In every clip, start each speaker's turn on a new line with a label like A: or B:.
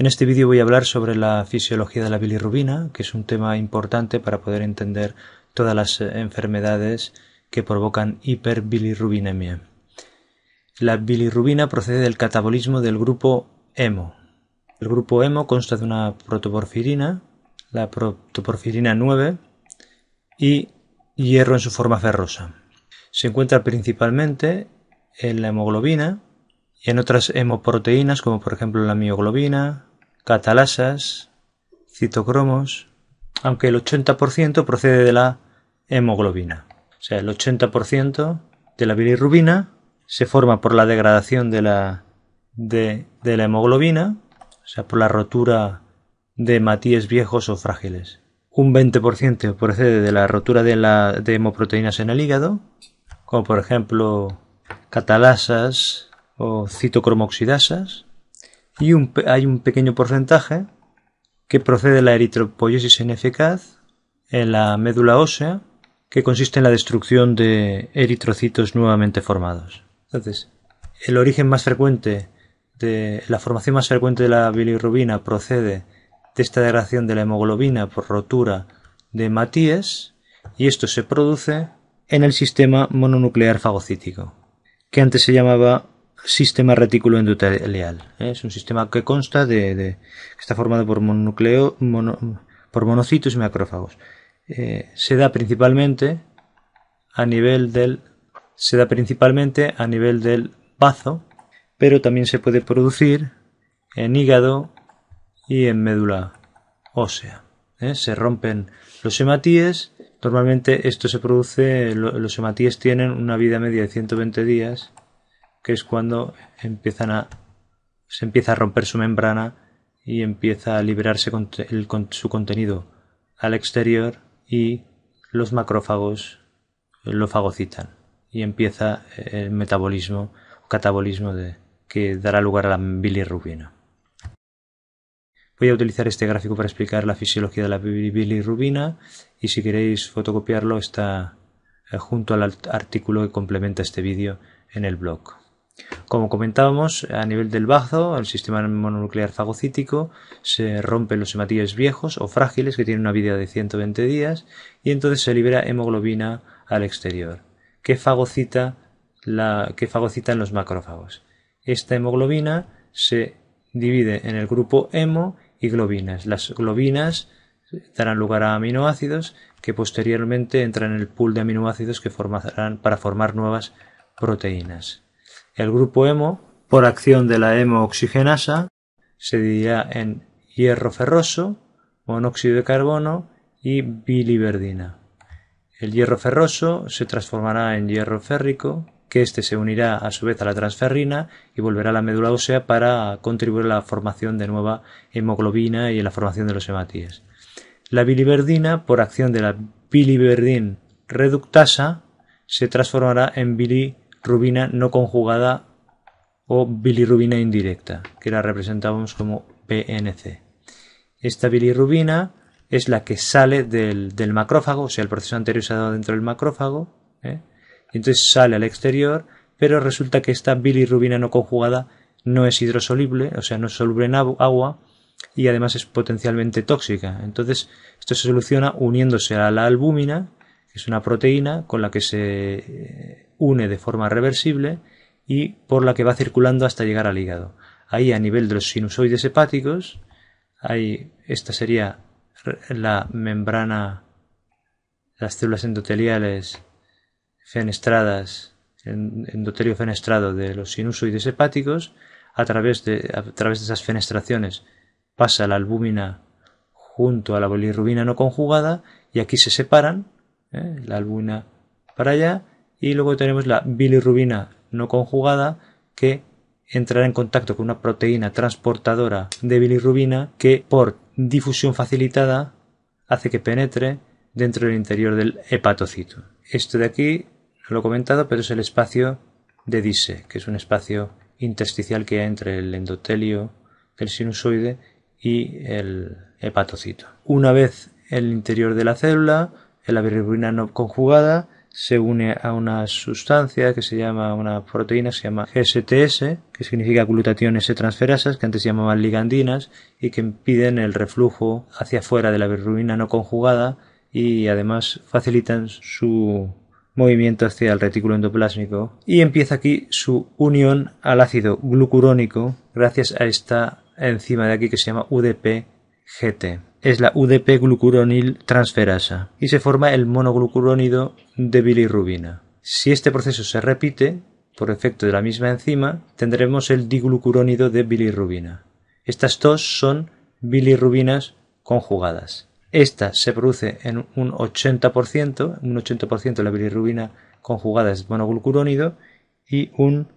A: En este vídeo voy a hablar sobre la fisiología de la bilirrubina, que es un tema importante para poder entender todas las eh, enfermedades que provocan hiperbilirrubinemia. La bilirrubina procede del catabolismo del grupo hemo. El grupo hemo consta de una protoporfirina, la protoporfirina 9, y hierro en su forma ferrosa. Se encuentra principalmente en la hemoglobina y en otras hemoproteínas como por ejemplo la mioglobina, catalasas, citocromos, aunque el 80% procede de la hemoglobina. O sea, el 80% de la bilirrubina se forma por la degradación de la, de, la hemoglobina, o sea, por la rotura de matíes viejos o frágiles. Un 20% procede de la rotura de, de hemoproteínas en el hígado, como por ejemplo catalasas o citocromoxidasas y hay un pequeño porcentaje que procede de la eritropoyesis ineficaz en la médula ósea, que consiste en la destrucción de eritrocitos nuevamente formados. Entonces, el origen más frecuente de la formación más frecuente de la bilirrubina procede de esta degradación de la hemoglobina por rotura de Matías y esto se produce en el sistema mononuclear fagocítico, que antes se llamaba sistema retículo endotelial. ¿eh? Es un sistema que consta de, que está formado por monocitos y macrófagos. Eh, se da principalmente a nivel del se da principalmente a nivel del bazo, pero también se puede producir en hígado y en médula ósea. ¿eh? Se rompen los hematíes. Normalmente esto se produce, los hematíes tienen una vida media de 120 días que es cuando se empieza a romper su membrana y empieza a liberarse su contenido al exterior y los macrófagos lo fagocitan y empieza eh, el metabolismo o catabolismo que dará lugar a la bilirrubina. Voy a utilizar este gráfico para explicar la fisiología de la bilirrubina y si queréis fotocopiarlo está eh, junto al artículo que complementa este vídeo en el blog. Como comentábamos, a nivel del bazo, el sistema mononuclear fagocítico se rompen los hematíes viejos o frágiles que tienen una vida de 120 días y entonces se libera hemoglobina al exterior, que fagocita fagocitan los macrófagos. Esta hemoglobina se divide en el grupo hemo y globinas. Las globinas darán lugar a aminoácidos que posteriormente entran en el pool de aminoácidos que formarán para formar nuevas proteínas. El grupo hemo, por acción de la hemooxigenasa, se dividirá en hierro ferroso, monóxido de carbono y biliverdina. El hierro ferroso se transformará en hierro férrico, que éste se unirá a su vez a la transferrina y volverá a la médula ósea para contribuir a la formación de nueva hemoglobina y a la formación de los hematíes. La biliverdina, por acción de la biliverdin reductasa, se transformará en biliverdina rubina no conjugada o bilirrubina indirecta, que la representamos como PNC. Esta bilirrubina es la que sale del, macrófago, o sea, el proceso anterior se ha dado dentro del macrófago, ¿eh? y entonces sale al exterior, pero resulta que esta bilirrubina no conjugada no es hidrosoluble, o sea, no es soluble en agua, y además es potencialmente tóxica. Entonces, esto se soluciona uniéndose a la albúmina, es una proteína con la que se eh, une de forma reversible y por la que va circulando hasta llegar al hígado. Ahí a nivel de los sinusoides hepáticos, esta sería la membrana, las células endoteliales fenestradas, endotelio fenestrado de los sinusoides hepáticos, a través de, a través de esas fenestraciones pasa la albúmina junto a la bilirrubina no conjugada y aquí se separan ¿eh? la albúmina para allá, y luego tenemos la bilirrubina no conjugada que entrará en contacto con una proteína transportadora de bilirrubina que por difusión facilitada hace que penetre dentro del interior del hepatocito. Esto de aquí lo he comentado, pero es el espacio de Dise, que es un espacio intersticial que hay entre el endotelio del sinusoide y el hepatocito. Una vez el interior de la célula, la bilirrubina no conjugada se une a una sustancia que se llama, una proteína que se llama GSTS, que significa glutatión S-transferasas, que antes se llamaban ligandinas, y que impiden el reflujo hacia afuera de la bilirrubina no conjugada y además facilitan su movimiento hacia el retículo endoplásmico. Y empieza aquí su unión al ácido glucurónico gracias a esta enzima de aquí que se llama UDP-GT es la UDP-glucuronil-transferasa y se forma el monoglucurónido de bilirrubina. Si este proceso se repite, por efecto de la misma enzima, tendremos el diglucurónido de bilirrubina. Estas dos son bilirrubinas conjugadas. Esta se produce en un 80%, un 80% de la bilirrubina conjugada es monoglucurónido y un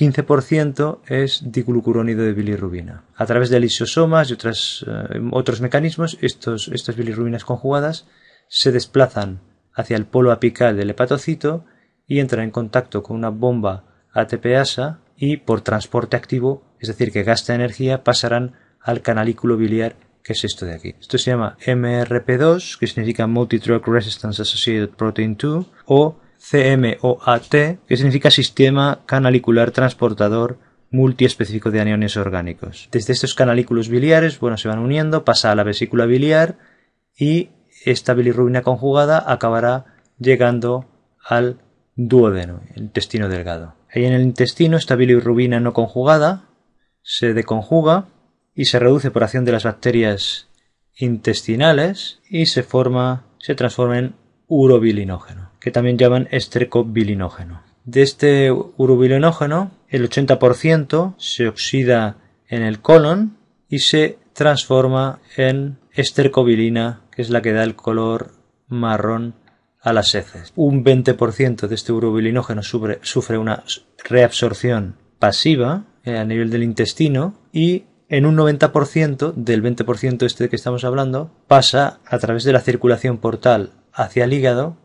A: 15% es diglucurónido de bilirrubina. A través de lisosomas y eh, otros mecanismos, estos, estas bilirrubinas conjugadas se desplazan hacia el polo apical del hepatocito y entran en contacto con una bomba ATPasa y por transporte activo, es decir, que gasta energía, pasarán al canalículo biliar, que es esto de aquí. Esto se llama MRP2, que significa Multidrug Resistance Associated Protein 2, o CMOAT, que significa Sistema Canalicular Transportador multiespecífico de aniones orgánicos. Desde estos canalículos biliares, bueno, se van uniendo, pasa a la vesícula biliar y esta bilirrubina conjugada acabará llegando al duodeno, el intestino delgado. Ahí en el intestino esta bilirrubina no conjugada se deconjuga y se reduce por acción de las bacterias intestinales y se forma, se transforma en urobilinógeno que también llaman bilinógeno. De este urobilinógeno, el 80% se oxida en el colon y se transforma en estercobilina, que es la que da el color marrón a las heces. Un 20% de este urobilinógeno sufre, sufre una reabsorción pasiva eh, a nivel del intestino y en un 90% del 20% este que estamos hablando pasa a través de la circulación portal hacia el hígado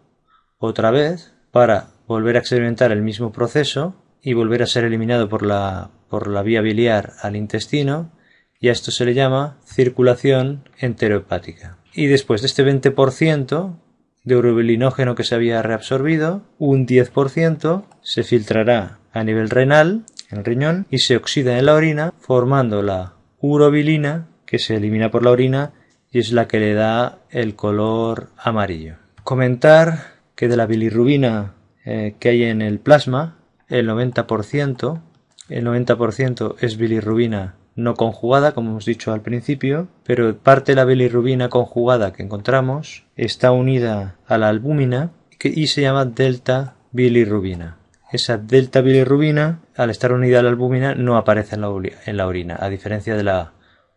A: otra vez para volver a experimentar el mismo proceso y volver a ser eliminado por la, por la vía biliar al intestino y a esto se le llama circulación enterohepática. Y después de este 20% de urobilinógeno que se había reabsorbido, un 10% se filtrará a nivel renal, en el riñón, y se oxida en la orina formando la urobilina que se elimina por la orina y es la que le da el color amarillo. Comentar que de la bilirrubina eh, que hay en el plasma, el 90%, el 90% es bilirrubina no conjugada, como hemos dicho al principio, pero parte de la bilirrubina conjugada que encontramos está unida a la albúmina y se llama delta bilirrubina. Esa delta bilirrubina, al estar unida a la albúmina, no aparece en la, en la orina, a diferencia de la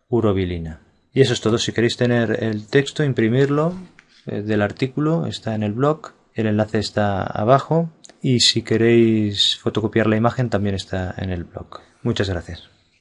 A: urobilina. Y eso es todo. Si queréis tener el texto, imprimirlo eh, del artículo, está en el blog el enlace está abajo y si queréis fotocopiar la imagen también está en el blog. Muchas gracias.